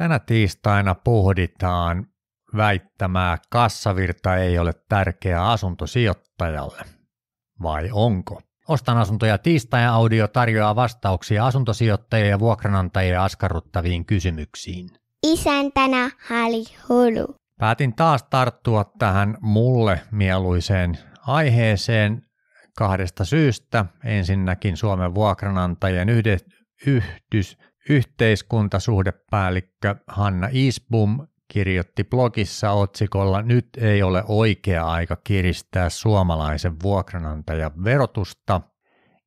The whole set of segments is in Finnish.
Tänä tiistaina pohditaan väittämää kassavirta ei ole tärkeä asuntosijoittajalle. Vai onko? Ostan asuntoja tiistain audio tarjoaa vastauksia asuntosijoittajien ja vuokranantajien askarruttaviin kysymyksiin. Isäntänä Hali Hulu. Päätin taas tarttua tähän mulle mieluiseen aiheeseen kahdesta syystä. Ensinnäkin Suomen vuokranantajien yhdistys Yhteiskuntasuhdepäällikkö Hanna Isbum kirjoitti blogissa otsikolla Nyt ei ole oikea aika kiristää suomalaisen vuokranantajan verotusta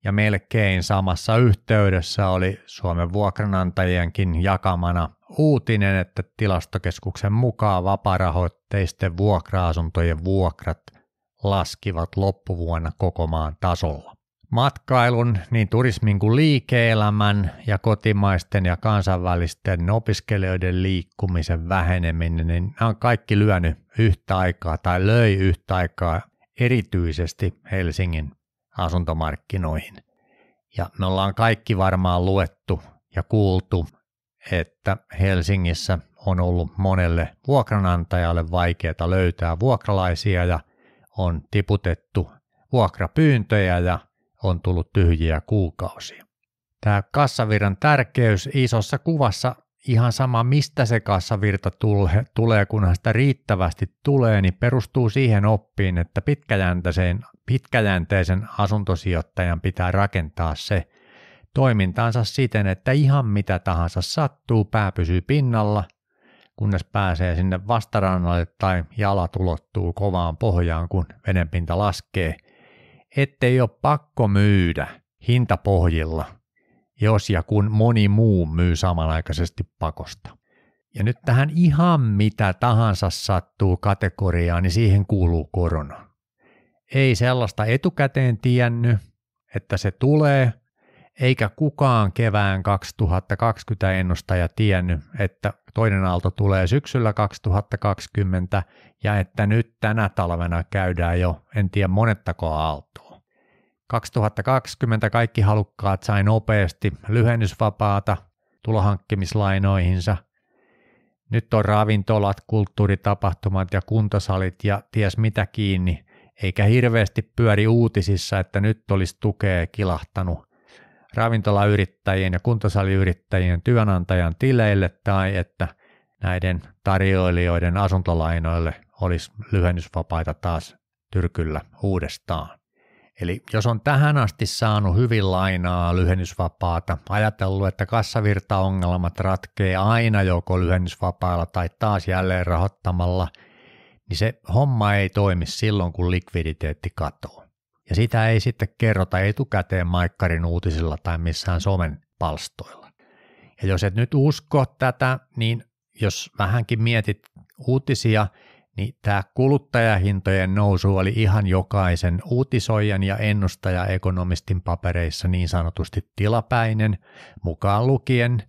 ja melkein samassa yhteydessä oli Suomen vuokranantajienkin jakamana uutinen, että tilastokeskuksen mukaan vaparahoitteisten vuokra-asuntojen vuokrat laskivat loppuvuonna koko maan tasolla matkailun, niin turismin kuin liike-elämän ja kotimaisten ja kansainvälisten opiskelijoiden liikkumisen väheneminen, niin nämä on kaikki lyönyt yhtä aikaa tai löi yhtä aikaa erityisesti Helsingin asuntomarkkinoihin. Ja me ollaan kaikki varmaan luettu ja kuultu, että Helsingissä on ollut monelle vuokranantajalle vaikeaa löytää vuokralaisia ja on tiputettu vuokrapyyntöjä ja on tullut tyhjiä kuukausia. Tämä kassavirran tärkeys isossa kuvassa ihan sama, mistä se kassavirta tule, tulee, kunhan sitä riittävästi tulee, niin perustuu siihen oppiin, että pitkäjänteisen, pitkäjänteisen asuntosijoittajan pitää rakentaa se toimintaansa siten, että ihan mitä tahansa sattuu, pää pysyy pinnalla, kunnes pääsee sinne vastarannalle tai jalat ulottuu kovaan pohjaan, kun vedenpinta laskee – ettei ole pakko myydä hintapohjilla, jos ja kun moni muu myy samanaikaisesti pakosta. Ja nyt tähän ihan mitä tahansa sattuu kategoriaan, niin siihen kuuluu korona. Ei sellaista etukäteen tiennyt, että se tulee, eikä kukaan kevään 2020 ennustaja tiennyt, että toinen aalto tulee syksyllä 2020 ja että nyt tänä talvena käydään jo en tiedä monettako aaltoa. 2020 kaikki halukkaat sai nopeasti lyhennysvapaata tulohankkimislainoihinsa. Nyt on ravintolat, kulttuuritapahtumat ja kuntosalit ja ties mitä kiinni, eikä hirveästi pyöri uutisissa, että nyt olisi tukea kilahtanut ravintolayrittäjien ja kuntosaliyrittäjien työnantajan tileille tai että näiden tarjoilijoiden asuntolainoille olisi lyhennysvapaita taas tyrkyllä uudestaan. Eli jos on tähän asti saanut hyvin lainaa lyhennysvapaata, ajatellut, että kassavirtaongelmat ratkee aina joko lyhennysvapaalla tai taas jälleen rahoittamalla, niin se homma ei toimi silloin, kun likviditeetti katoo. Ja sitä ei sitten kerrota etukäteen maikkarin uutisilla tai missään somen palstoilla. Ja jos et nyt usko tätä, niin jos vähänkin mietit uutisia – niin tämä kuluttajahintojen nousu oli ihan jokaisen uutisoijan ja ennustajaekonomistin papereissa niin sanotusti tilapäinen, mukaan lukien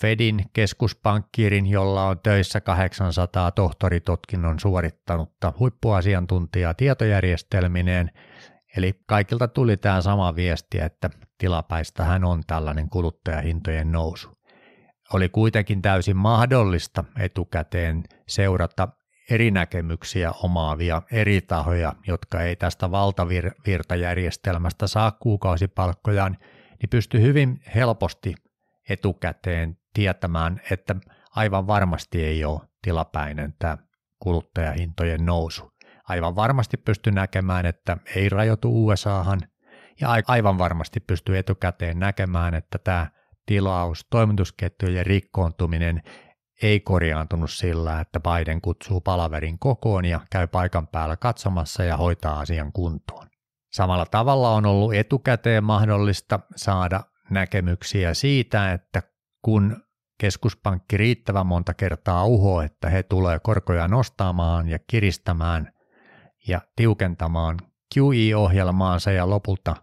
Fedin keskuspankkiirin, jolla on töissä 800 tohtoritutkinnon suorittanutta huippuasiantuntijaa tietojärjestelmineen, Eli kaikilta tuli tämä sama viesti, että hän on tällainen kuluttajahintojen nousu. Oli kuitenkin täysin mahdollista etukäteen seurata eri näkemyksiä omaavia eri tahoja, jotka ei tästä valtavirtajärjestelmästä saa kuukausipalkkojaan, niin pystyy hyvin helposti etukäteen tietämään, että aivan varmasti ei ole tilapäinen tämä kuluttajahintojen nousu. Aivan varmasti pystyy näkemään, että ei rajoitu USAhan, ja aivan varmasti pystyy etukäteen näkemään, että tämä tilaus, toimitusketjujen rikkoontuminen ei korjaantunut sillä, että Biden kutsuu palaverin kokoon ja käy paikan päällä katsomassa ja hoitaa asian kuntoon. Samalla tavalla on ollut etukäteen mahdollista saada näkemyksiä siitä, että kun keskuspankki riittävän monta kertaa uho, että he tulee korkoja nostamaan ja kiristämään ja tiukentamaan QE-ohjelmaansa ja lopulta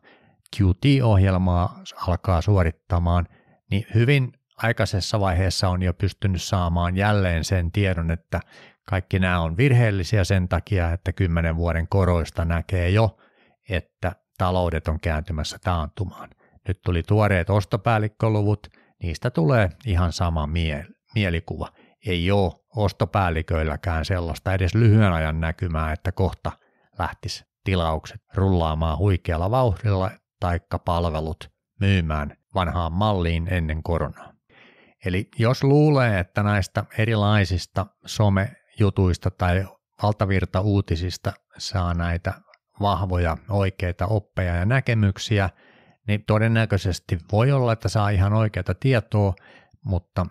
QT-ohjelmaa alkaa suorittamaan, niin hyvin aikaisessa vaiheessa on jo pystynyt saamaan jälleen sen tiedon, että kaikki nämä on virheellisiä sen takia, että kymmenen vuoden koroista näkee jo, että taloudet on kääntymässä taantumaan. Nyt tuli tuoreet ostopäällikköluvut, niistä tulee ihan sama mie- mielikuva. Ei ole ostopäälliköilläkään sellaista edes lyhyen ajan näkymää, että kohta lähtisi tilaukset rullaamaan huikealla vauhdilla taikka palvelut myymään vanhaan malliin ennen koronaa. Eli jos luulee, että näistä erilaisista somejutuista tai valtavirta uutisista saa näitä vahvoja oikeita oppeja ja näkemyksiä, niin todennäköisesti voi olla, että saa ihan oikeita tietoa, mutta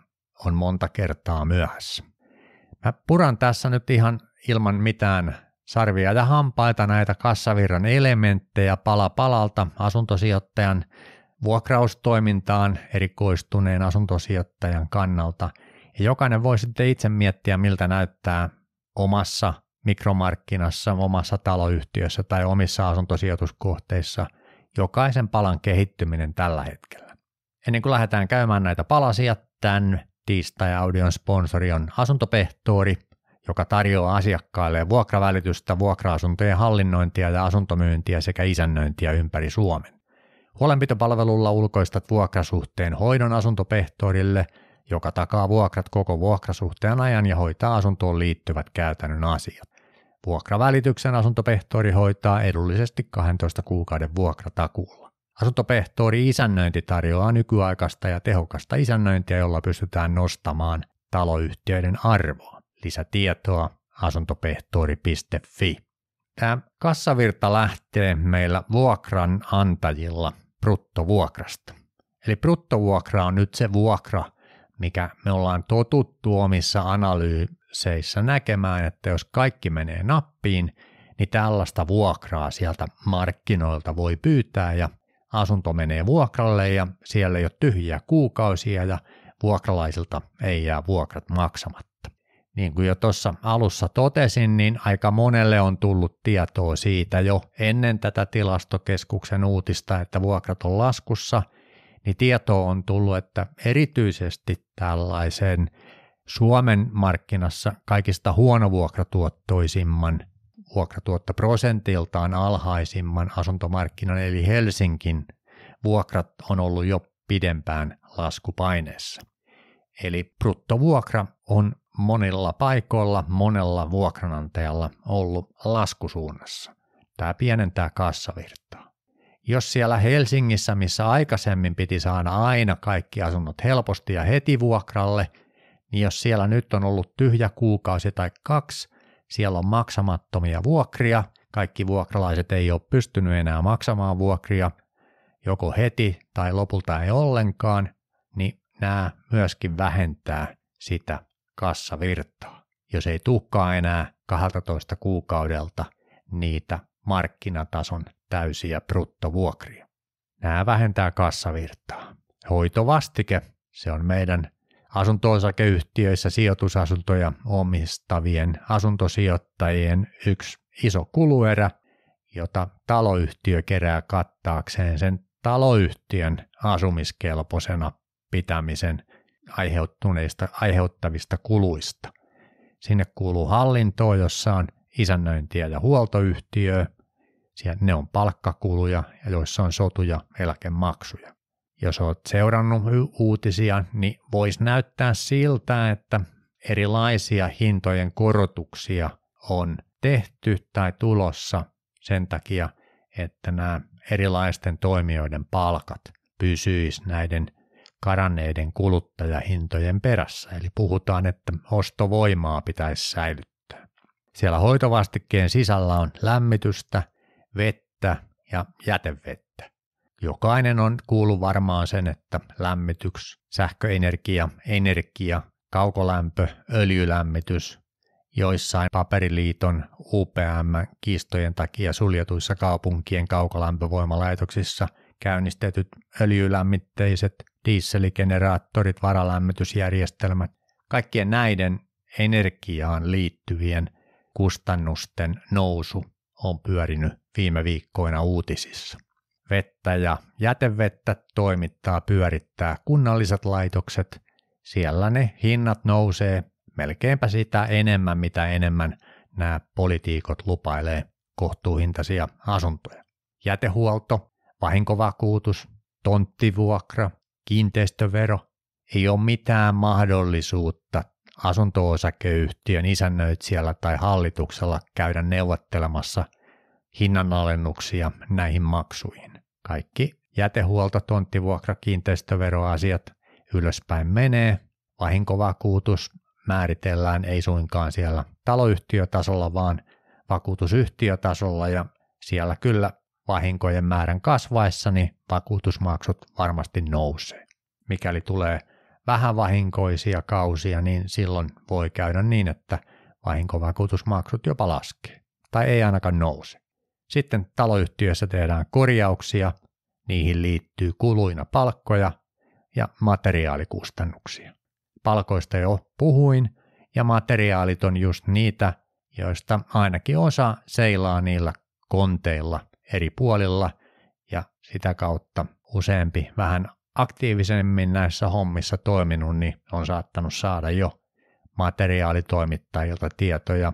on monta kertaa myöhässä. Mä puran tässä nyt ihan ilman mitään sarvia ja hampaita näitä kassavirran elementtejä pala palalta asuntosijoittajan vuokraustoimintaan erikoistuneen asuntosijoittajan kannalta. Ja jokainen voi sitten itse miettiä, miltä näyttää omassa mikromarkkinassa, omassa taloyhtiössä tai omissa asuntosijoituskohteissa jokaisen palan kehittyminen tällä hetkellä. Ennen kuin lähdetään käymään näitä palasia, tämän tiistai-audion sponsori on Asuntopehtori, joka tarjoaa asiakkaille vuokravälitystä, vuokra-asuntojen hallinnointia ja asuntomyyntiä sekä isännöintiä ympäri Suomen. Huolenpitopalvelulla ulkoistat vuokrasuhteen hoidon asuntopehtorille, joka takaa vuokrat koko vuokrasuhteen ajan ja hoitaa asuntoon liittyvät käytännön asiat. Vuokravälityksen asuntopehtori hoitaa edullisesti 12 kuukauden vuokratakuulla. Asuntopehtori isännöinti tarjoaa nykyaikaista ja tehokasta isännöintiä, jolla pystytään nostamaan taloyhtiöiden arvoa. Lisätietoa asuntopehtori.fi tämä kassavirta lähtee meillä vuokranantajilla bruttovuokrasta. Eli bruttovuokra on nyt se vuokra, mikä me ollaan totuttu omissa analyyseissa näkemään, että jos kaikki menee nappiin, niin tällaista vuokraa sieltä markkinoilta voi pyytää ja asunto menee vuokralle ja siellä ei ole tyhjiä kuukausia ja vuokralaisilta ei jää vuokrat maksamat. Niin kuin jo tuossa alussa totesin, niin aika monelle on tullut tietoa siitä jo ennen tätä tilastokeskuksen uutista, että vuokrat on laskussa, niin tietoa on tullut, että erityisesti tällaisen Suomen markkinassa kaikista huonovuokratuottoisimman vuokratuottoprosentiltaan alhaisimman asuntomarkkinan eli Helsinkin vuokrat on ollut jo pidempään laskupaineessa. Eli bruttovuokra on monilla paikoilla, monella vuokranantajalla ollut laskusuunnassa. Tämä pienentää kassavirtaa. Jos siellä Helsingissä, missä aikaisemmin piti saada aina kaikki asunnot helposti ja heti vuokralle, niin jos siellä nyt on ollut tyhjä kuukausi tai kaksi, siellä on maksamattomia vuokria, kaikki vuokralaiset ei ole pystynyt enää maksamaan vuokria, joko heti tai lopulta ei ollenkaan, niin nämä myöskin vähentää sitä kassavirtaa. Jos ei tukkaa enää 12 kuukaudelta niitä markkinatason täysiä bruttovuokria. Nämä vähentää kassavirtaa. Hoitovastike, se on meidän asunto-osakeyhtiöissä sijoitusasuntoja omistavien asuntosijoittajien yksi iso kuluerä, jota taloyhtiö kerää kattaakseen sen taloyhtiön asumiskelpoisena pitämisen aiheuttuneista, aiheuttavista kuluista. Sinne kuuluu hallintoa, jossa on isännöintiä ja huoltoyhtiö. siellä ne on palkkakuluja ja joissa on sotuja eläkemaksuja. Jos olet seurannut uutisia, niin voisi näyttää siltä, että erilaisia hintojen korotuksia on tehty tai tulossa sen takia, että nämä erilaisten toimijoiden palkat pysyis näiden karanneiden kuluttajahintojen perässä, eli puhutaan, että ostovoimaa pitäisi säilyttää. Siellä hoitovastikkeen sisällä on lämmitystä, vettä ja jätevettä. Jokainen on kuullut varmaan sen, että lämmityks, sähköenergia, energia, kaukolämpö, öljylämmitys, joissain paperiliiton UPM-kiistojen takia suljetuissa kaupunkien kaukolämpövoimalaitoksissa käynnistetyt öljylämmitteiset dieseligeneraattorit, varalämmitysjärjestelmät, kaikkien näiden energiaan liittyvien kustannusten nousu on pyörinyt viime viikkoina uutisissa. Vettä ja jätevettä toimittaa pyörittää kunnalliset laitokset. Siellä ne hinnat nousee melkeinpä sitä enemmän, mitä enemmän nämä politiikot lupailee kohtuuhintaisia asuntoja. Jätehuolto, vahinkovakuutus, tonttivuokra, kiinteistövero, ei ole mitään mahdollisuutta asunto-osakeyhtiön isännöitsijällä tai hallituksella käydä neuvottelemassa hinnanalennuksia näihin maksuihin. Kaikki jätehuolto, tonttivuokra, kiinteistöveroasiat ylöspäin menee, vahinkovakuutus määritellään ei suinkaan siellä taloyhtiötasolla, vaan vakuutusyhtiötasolla ja siellä kyllä vahinkojen määrän kasvaessa, niin vakuutusmaksut varmasti nousee. Mikäli tulee vähän vahinkoisia kausia, niin silloin voi käydä niin, että vahinkovakuutusmaksut jopa laskee. Tai ei ainakaan nouse. Sitten taloyhtiössä tehdään korjauksia, niihin liittyy kuluina palkkoja ja materiaalikustannuksia. Palkoista jo puhuin, ja materiaalit on just niitä, joista ainakin osa seilaa niillä konteilla, eri puolilla ja sitä kautta useampi vähän aktiivisemmin näissä hommissa toiminut, niin on saattanut saada jo materiaalitoimittajilta tietoja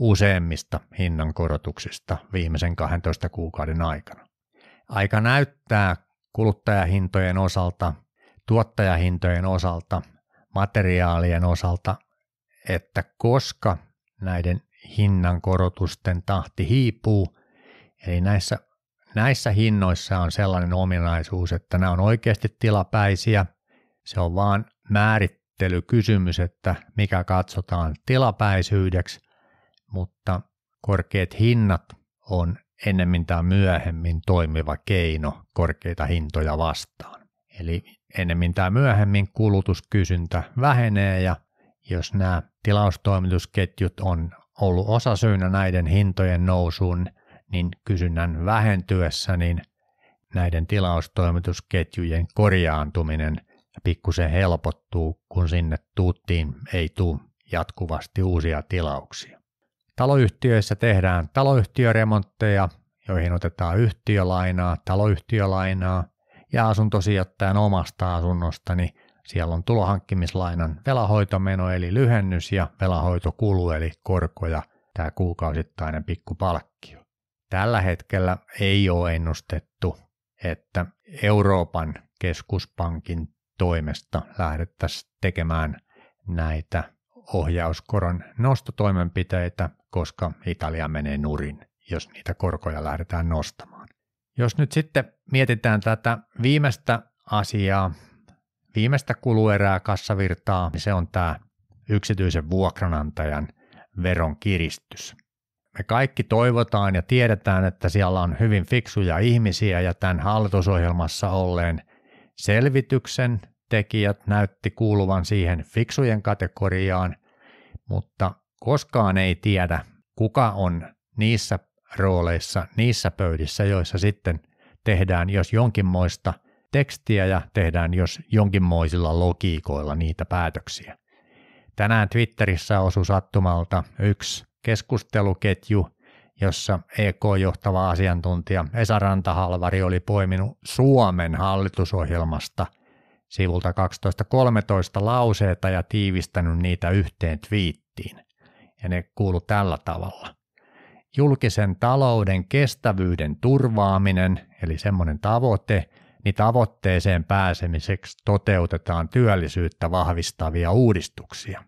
useimmista hinnankorotuksista viimeisen 12 kuukauden aikana. Aika näyttää kuluttajahintojen osalta, tuottajahintojen osalta, materiaalien osalta, että koska näiden hinnankorotusten tahti hiipuu Eli näissä, näissä hinnoissa on sellainen ominaisuus, että nämä on oikeasti tilapäisiä. Se on vaan määrittelykysymys, että mikä katsotaan tilapäisyydeksi, mutta korkeat hinnat on ennemmin tai myöhemmin toimiva keino korkeita hintoja vastaan. Eli ennemmin tai myöhemmin kulutuskysyntä vähenee ja jos nämä tilaustoimitusketjut on ollut osasyynä näiden hintojen nousuun, niin kysynnän vähentyessä niin näiden tilaustoimitusketjujen korjaantuminen pikkusen helpottuu, kun sinne tuuttiin ei tule jatkuvasti uusia tilauksia. Taloyhtiöissä tehdään taloyhtiöremontteja, joihin otetaan yhtiölainaa, taloyhtiölainaa ja asuntosijoittajan omasta asunnosta, niin siellä on tulohankkimislainan velahoitomeno eli lyhennys ja velahoitokulu eli korko ja tämä kuukausittainen pikkupalkkio. Tällä hetkellä ei ole ennustettu, että Euroopan keskuspankin toimesta lähdettäisiin tekemään näitä ohjauskoron nostotoimenpiteitä, koska Italia menee nurin, jos niitä korkoja lähdetään nostamaan. Jos nyt sitten mietitään tätä viimeistä asiaa, viimeistä kuluerää kassavirtaa, niin se on tämä yksityisen vuokranantajan veron kiristys me kaikki toivotaan ja tiedetään, että siellä on hyvin fiksuja ihmisiä ja tämän hallitusohjelmassa olleen selvityksen tekijät näytti kuuluvan siihen fiksujen kategoriaan, mutta koskaan ei tiedä, kuka on niissä rooleissa, niissä pöydissä, joissa sitten tehdään jos jonkinmoista tekstiä ja tehdään jos jonkinmoisilla logiikoilla niitä päätöksiä. Tänään Twitterissä osui sattumalta yksi keskusteluketju, jossa EK-johtava asiantuntija Esa Rantahalvari oli poiminut Suomen hallitusohjelmasta sivulta 12.13 lauseita ja tiivistänyt niitä yhteen twiittiin. Ja ne kuulu tällä tavalla. Julkisen talouden kestävyyden turvaaminen, eli semmoinen tavoite, niin tavoitteeseen pääsemiseksi toteutetaan työllisyyttä vahvistavia uudistuksia.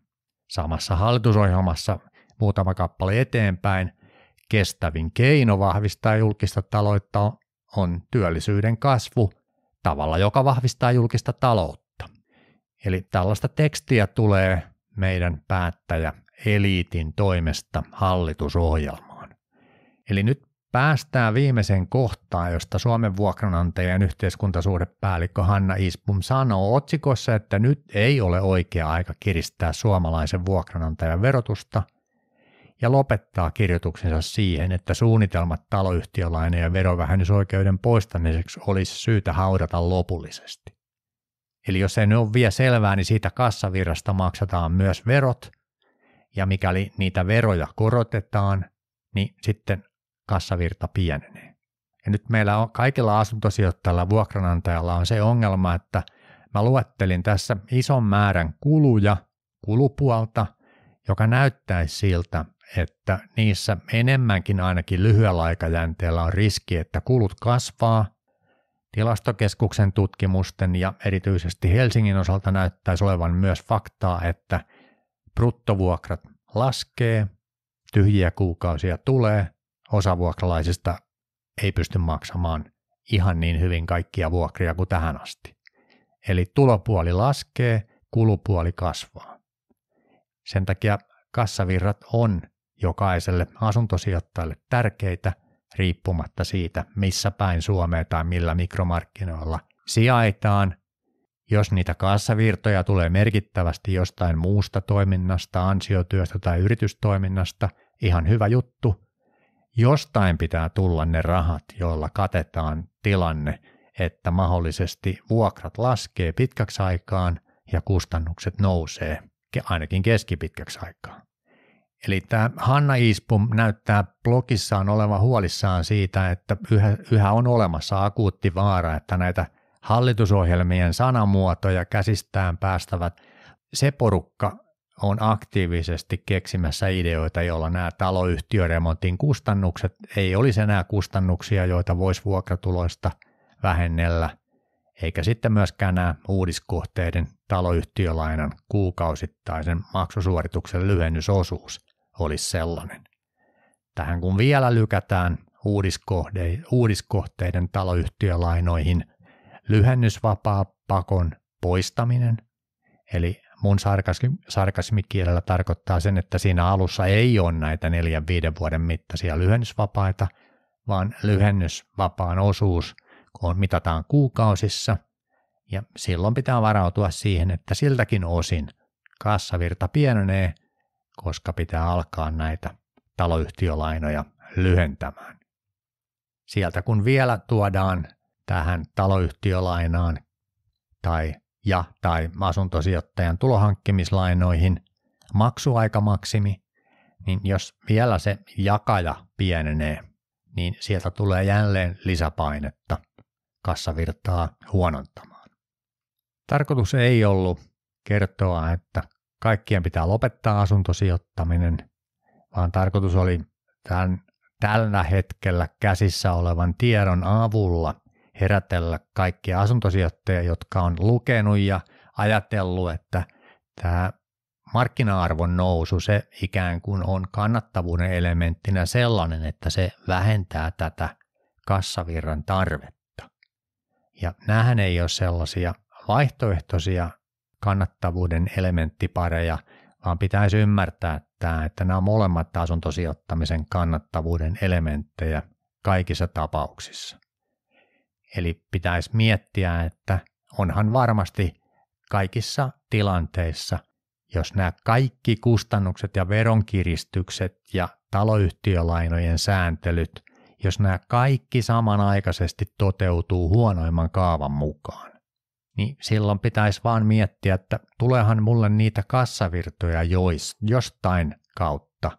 Samassa hallitusohjelmassa – muutama kappale eteenpäin. Kestävin keino vahvistaa julkista taloutta on työllisyyden kasvu tavalla, joka vahvistaa julkista taloutta. Eli tällaista tekstiä tulee meidän päättäjä eliitin toimesta hallitusohjelmaan. Eli nyt päästään viimeisen kohtaan, josta Suomen vuokranantajien yhteiskuntasuhdepäällikkö Hanna Ispum sanoo otsikossa, että nyt ei ole oikea aika kiristää suomalaisen vuokranantajan verotusta – ja lopettaa kirjoituksensa siihen, että suunnitelmat taloyhtiölainen ja verovähennysoikeuden poistamiseksi olisi syytä haudata lopullisesti. Eli jos ei ne ole vielä selvää, niin siitä kassavirrasta maksataan myös verot, ja mikäli niitä veroja korotetaan, niin sitten kassavirta pienenee. Ja nyt meillä on kaikilla asuntosijoittajilla vuokranantajalla on se ongelma, että mä luettelin tässä ison määrän kuluja kulupuolta, joka näyttäisi siltä, että niissä enemmänkin ainakin lyhyellä aikajänteellä on riski, että kulut kasvaa. Tilastokeskuksen tutkimusten ja erityisesti Helsingin osalta näyttäisi olevan myös faktaa, että bruttovuokrat laskee, tyhjiä kuukausia tulee, osa vuokralaisista ei pysty maksamaan ihan niin hyvin kaikkia vuokria kuin tähän asti. Eli tulopuoli laskee, kulupuoli kasvaa. Sen takia kassavirrat on jokaiselle asuntosijoittajalle tärkeitä riippumatta siitä, missä päin Suomea tai millä mikromarkkinoilla sijaitaan. Jos niitä kassavirtoja tulee merkittävästi jostain muusta toiminnasta, ansiotyöstä tai yritystoiminnasta, ihan hyvä juttu. Jostain pitää tulla ne rahat, joilla katetaan tilanne, että mahdollisesti vuokrat laskee pitkäksi aikaan ja kustannukset nousee, ainakin keskipitkäksi aikaan. Eli tämä Hanna Ispum näyttää blogissaan olevan huolissaan siitä, että yhä, yhä on olemassa akuutti vaara, että näitä hallitusohjelmien sanamuotoja käsistään päästävät se porukka on aktiivisesti keksimässä ideoita, joilla nämä taloyhtiöremontin kustannukset ei olisi enää kustannuksia, joita voisi vuokratuloista vähennellä, eikä sitten myöskään nämä uudiskohteiden taloyhtiölainan kuukausittaisen maksusuorituksen lyhennysosuus olisi sellainen. Tähän kun vielä lykätään uudiskohteiden taloyhtiölainoihin lyhennysvapaa pakon poistaminen, eli mun sarkasmi, sarkasmikielellä tarkoittaa sen, että siinä alussa ei ole näitä neljän viiden vuoden mittaisia lyhennysvapaita, vaan lyhennysvapaan osuus, kun mitataan kuukausissa, ja silloin pitää varautua siihen, että siltäkin osin kassavirta pienenee koska pitää alkaa näitä taloyhtiölainoja lyhentämään. Sieltä kun vielä tuodaan tähän taloyhtiölainaan tai ja tai asuntosijoittajan tulohankkimislainoihin maksuaikamaksimi, niin jos vielä se jakaja pienenee, niin sieltä tulee jälleen lisäpainetta kassavirtaa huonontamaan. Tarkoitus ei ollut kertoa, että kaikkien pitää lopettaa asuntosijoittaminen, vaan tarkoitus oli tämän, tällä hetkellä käsissä olevan tiedon avulla herätellä kaikkia asuntosijoittajia, jotka on lukenut ja ajatellut, että tämä markkina-arvon nousu, se ikään kuin on kannattavuuden elementtinä sellainen, että se vähentää tätä kassavirran tarvetta. Ja nämähän ei ole sellaisia vaihtoehtoisia kannattavuuden elementtipareja, vaan pitäisi ymmärtää tämä, että nämä molemmat asuntosijoittamisen kannattavuuden elementtejä kaikissa tapauksissa. Eli pitäisi miettiä, että onhan varmasti kaikissa tilanteissa, jos nämä kaikki kustannukset ja veronkiristykset ja taloyhtiölainojen sääntelyt, jos nämä kaikki samanaikaisesti toteutuu huonoimman kaavan mukaan niin silloin pitäisi vaan miettiä, että tuleehan mulle niitä kassavirtoja jois, jostain kautta.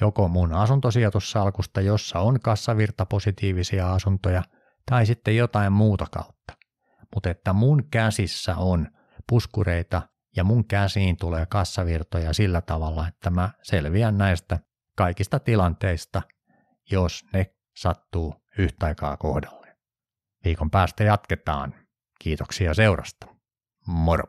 Joko mun asuntosijoitussalkusta, jossa on kassavirtapositiivisia asuntoja, tai sitten jotain muuta kautta. Mutta että mun käsissä on puskureita ja mun käsiin tulee kassavirtoja sillä tavalla, että mä selviän näistä kaikista tilanteista, jos ne sattuu yhtä aikaa kohdalle. Viikon päästä jatketaan. Kiitoksia seurasta. Moro!